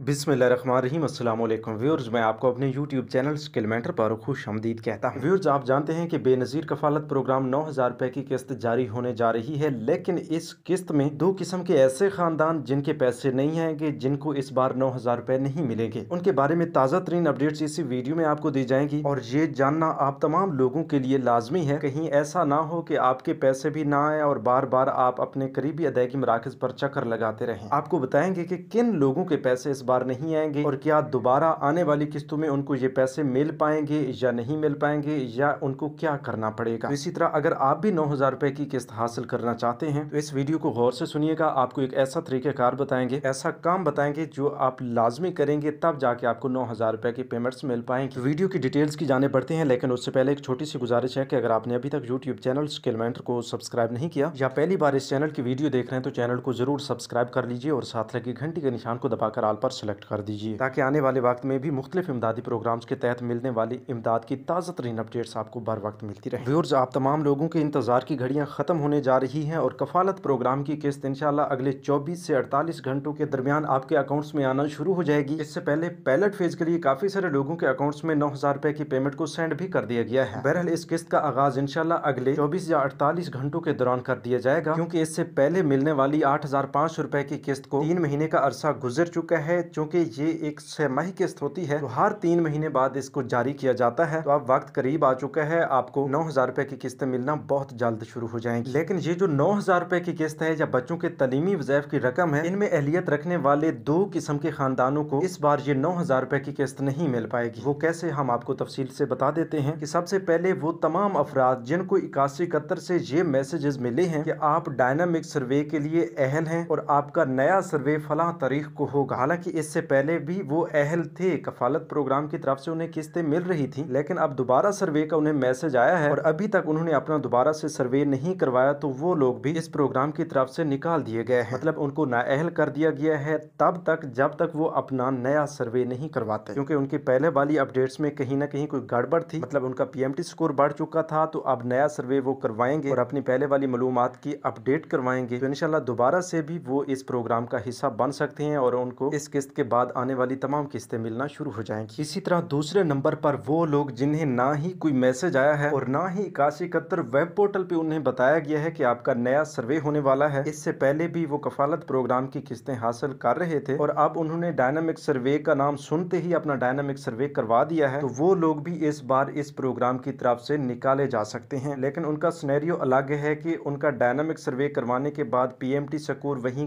बिसमीम अल्लाम व्यूर्स मैं आपको अपने यूट्यूब चैनल स्किलमेंटर पर खुश आमदीद कहता हूँ व्यूर्स आप जानते हैं कि बेनज़ीर कफालत प्रोग्राम नौ हज़ार रुपये की किस्त जारी होने जा रही है लेकिन इस किस्त में दो किस्म के ऐसे ख़ानदान जिनके पैसे नहीं है कि जिनको इस बार नौ हज़ार रुपये नहीं मिलेंगे उनके बारे में ताज़ा तरीन अपडेट्स इसी वीडियो में आपको दी जाएंगी और ये जानना आप तमाम लोगों के लिए लाजमी है कहीं ऐसा ना हो कि आपके पैसे भी ना आए और बार बार आप अपने करीबी अदायगी मराकज़ पर चक्कर लगाते रहें आपको बताएंगे कि किन लोगों के पैसे बार नहीं आएंगे और क्या दोबारा आने वाली किस्तों में उनको ये पैसे मिल पाएंगे या नहीं मिल पाएंगे या उनको क्या करना पड़ेगा तो इसी तरह अगर आप भी नौ हज़ार रुपए की किस्त हासिल करना चाहते हैं तो इस वीडियो को गौर से सुनिएगा आपको एक ऐसा कार बताएंगे ऐसा काम बताएंगे जो आप लाजमी करेंगे तब जाके आपको नौ हज़ार रुपये की पेमेंट्स मिल पाएंगे वीडियो की डिटेल्स की जाने बढ़ते हैं लेकिन उससे पहले एक छोटी सी गुजारिश है की अगर आपने अभी तक यूट्यूब चैनल स्किल मेंटर को सब्सक्राइब नहीं किया या पहली बार इस चैनल की वीडियो देख रहे हैं तो चैनल को जरूर सब्सक्राइब कर लीजिए और साथ लगी घंटी के निशान को दबाकर आल पर नंबर सेलेक्ट कर दीजिए ताकि आने वाले वक्त में भी मुख्तलिफ इमदादी प्रोग्राम्स के तहत मिलने वाली इमदाद की ताज़ा तरीन अपडेट्स आपको बर वक्त मिलती रहे व्यूर्स आप तमाम लोगों के इंतजार की घड़ियाँ ख़त्म होने जा रही हैं और कफालत प्रोग्राम की किस्त इनशाला अगले चौबीस से अड़तालीस घंटों के दरमियान आपके अकाउंट्स में आना शुरू हो जाएगी इससे पहले पैलेट फेज के लिए काफ़ी सारे लोगों के अकाउंट्स में नौ हज़ार रूपए की पेमेंट को सेंड भी कर दिया गया है बहरहाल इस किस्त का आगाज इनशाला अगले चौबीस या अड़तालीस घंटों के दौरान कर दिया जाएगा क्योंकि इससे पहले मिलने वाली आठ हजार पाँच सौ रुपए की किस्त को तीन महीने का अरसा गुजर चुका है क्योंकि चूँकि ये एक छह माह की स्तोति है तो हर तीन महीने बाद इसको जारी किया जाता है तो अब वक्त करीब आ चुका है आपको नौ हजार रुपए की किस्त मिलना बहुत जल्द शुरू हो जाएगी लेकिन ये जो नौ हजार रुपए की किस्त है या बच्चों के तलीमी वजैफ की रकम है इनमें अहलियत रखने वाले दो किस्म के खानदानों को इस बार ये नौ हजार रुपए की किस्त नहीं मिल पाएगी वो कैसे हम आपको तफसील से बता देते हैं की सबसे पहले वो तमाम अफराद जिनको इक्यासी इकहत्तर से ये मैसेजेस मिले हैं की आप डायनामिक सर्वे के लिए अहल है और आपका नया सर्वे फला तारीख को होगा हालांकि इससे पहले भी वो अहल थे कफालत प्रोग्राम की तरफ से उन्हें किस्तें मिल रही थी लेकिन अब दोबारा सर्वे का उन्हें मैसेज आया है और अभी तक उन्होंने अपना दोबारा से सर्वे नहीं करवाया तो वो लोग भी इस प्रोग्राम की तरफ से निकाल दिए गए हैं मतलब उनको नाअहल कर दिया गया है तब तक जब तक वो अपना नया सर्वे नहीं करवाते क्योंकि उनकी पहले वाली अपडेट्स में कहीं ना कहीं कोई गड़बड़ थी मतलब उनका पीएमटी स्कोर बढ़ चुका था तो अब नया सर्वे वो करवाएंगे और अपनी पहले वाली मालूम की अपडेट करवाएंगे तो इनशाला दोबारा से भी वो इस प्रोग्राम का हिस्सा बन सकते हैं और उनको इसके किस्त के बाद आने वाली तमाम किस्तें मिलना शुरू हो जाएंगी इसी तरह दूसरे नंबर पर वो लोग जिन्हें ना ही कोई मैसेज आया है और ना ही इक्यासी इकहत्तर वेब पोर्टल पे उन्हें बताया गया है कि आपका नया सर्वे होने वाला है इससे पहले भी वो कफालत प्रोग्राम की किस्तें हासिल कर रहे थे और अब उन्होंने डायनामिक सर्वे का नाम सुनते ही अपना डायनामिक सर्वे करवा दिया है तो वो लोग भी इस बार इस प्रोग्राम की तरफ से निकाले जा सकते हैं लेकिन उनका स्नैरियो अलग है की उनका डायनामिक सर्वे करवाने के बाद पी एम टी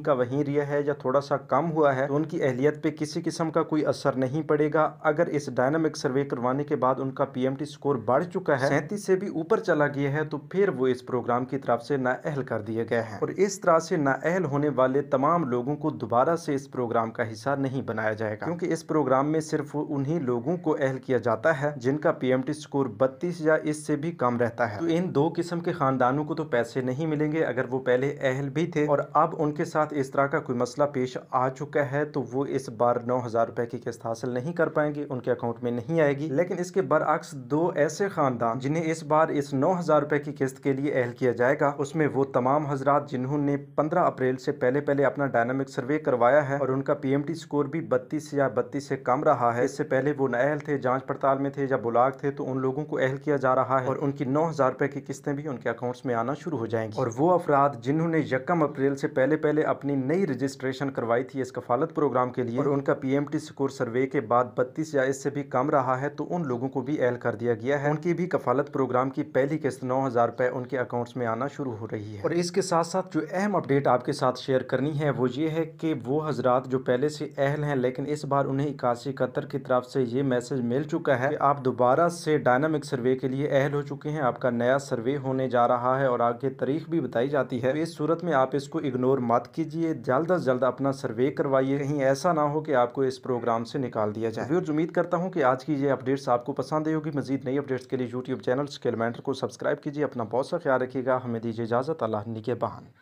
का वही रिया है या थोड़ा सा कम हुआ है तो उनकी अहलियत नफसियात पे किसी किस्म का कोई असर नहीं पड़ेगा अगर इस डायनामिक सर्वे करवाने के बाद उनका पीएमटी स्कोर बढ़ चुका है सैंतीस से भी ऊपर चला गया है तो फिर वो इस प्रोग्राम की तरफ से नाअहल कर दिए गए हैं और इस तरह से नाअहल होने वाले तमाम लोगों को दोबारा से इस प्रोग्राम का हिस्सा नहीं बनाया जाएगा क्योंकि इस प्रोग्राम में सिर्फ उन्ही लोगों को अहल किया जाता है जिनका पी स्कोर बत्तीस या इससे भी कम रहता है तो इन दो किस्म के खानदानों को तो पैसे नहीं मिलेंगे अगर वो पहले अहल भी थे और अब उनके साथ इस तरह का कोई मसला पेश आ चुका है तो वो इस बार नौ हज़ार रुपए की किस्त हासिल नहीं कर पाएंगे उनके अकाउंट में नहीं आएगी लेकिन इसके बरअक्स दो ऐसे खानदान जिन्हें इस बार इस नौ हज़ार रुपए की किस्त के लिए अहल किया जाएगा उसमें वो तमाम हजरात जिन्होंने पंद्रह अप्रैल से पहले पहले अपना डायनामिक सर्वे करवाया है और उनका पी एम टी स्कोर भी बत्तीस या बत्तीस से कम रहा है इससे पहले वो नहल थे जाँच पड़ताल में थे या बुलाक थे तो उन लोगों को अहल किया जा रहा है और उनकी नौ हज़ार रुपए की किस्तें भी उनके अकाउंट में आना शुरू हो जाएंगी और वो अफराद जिन्होंने यकम अप्रैल से पहले पहले अपनी नई रजिस्ट्रेशन करवाई थी इस कफालत प्रोग्राम के लिए और उनका पीएमटी स्कोर सर्वे के बाद 32 या इससे भी कम रहा है तो उन लोगों को भी एल कर दिया गया है उनकी भी कफालत प्रोग्राम की पहली किस्त नौ हज़ार रुपये उनके अकाउंट में आना शुरू हो रही है और इसके साथ साथ जो अहम अपडेट आपके साथ शेयर करनी है वो ये है की वो हजरात जो पहले से अहल है लेकिन इस बार उन्हें इक्यासी इकहत्तर की तरफ से ये मैसेज मिल चुका है आप दोबारा से डायनामिक सर्वे के लिए अहल हो चुके हैं आपका नया सर्वे होने जा रहा है और आगे तारीख भी बताई जाती है तो इस सूरत में आप इसको इग्नोर मत कीजिए जल्द अज जल्द अपना सर्वे करवाइए कहीं ऐसा ऐसा ना हो कि आपको इस प्रोग्राम से निकाल दिया जाए व्यूर्स उम्मीद करता हूँ कि आज की ये अपडेट्स आपको पसंद आई होगी मजीद नई अपडेट्स के लिए यूट्यूब चैनल स्केलमेंटर को सब्सक्राइब कीजिए अपना बहुत सा ख्याल रखिएगा हमें दीजिए इजाज़त अल्लाह निगेबान